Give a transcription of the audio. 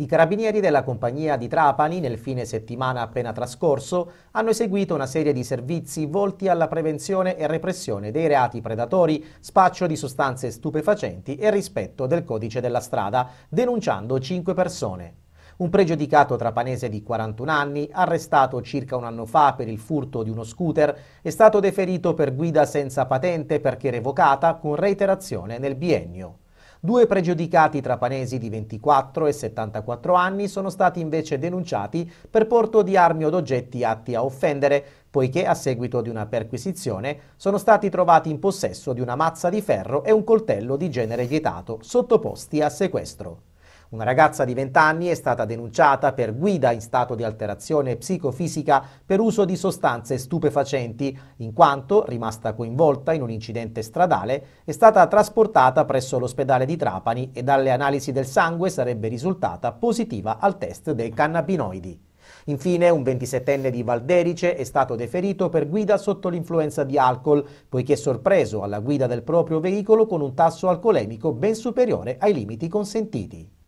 I carabinieri della compagnia di Trapani nel fine settimana appena trascorso hanno eseguito una serie di servizi volti alla prevenzione e repressione dei reati predatori, spaccio di sostanze stupefacenti e rispetto del codice della strada, denunciando cinque persone. Un pregiudicato trapanese di 41 anni, arrestato circa un anno fa per il furto di uno scooter, è stato deferito per guida senza patente perché revocata con reiterazione nel biennio. Due pregiudicati trapanesi di 24 e 74 anni sono stati invece denunciati per porto di armi o d'oggetti atti a offendere, poiché a seguito di una perquisizione sono stati trovati in possesso di una mazza di ferro e un coltello di genere vietato, sottoposti a sequestro. Una ragazza di 20 anni è stata denunciata per guida in stato di alterazione psicofisica per uso di sostanze stupefacenti, in quanto, rimasta coinvolta in un incidente stradale, è stata trasportata presso l'ospedale di Trapani e dalle analisi del sangue sarebbe risultata positiva al test dei cannabinoidi. Infine, un 27enne di Valderice è stato deferito per guida sotto l'influenza di alcol, poiché sorpreso alla guida del proprio veicolo con un tasso alcolemico ben superiore ai limiti consentiti.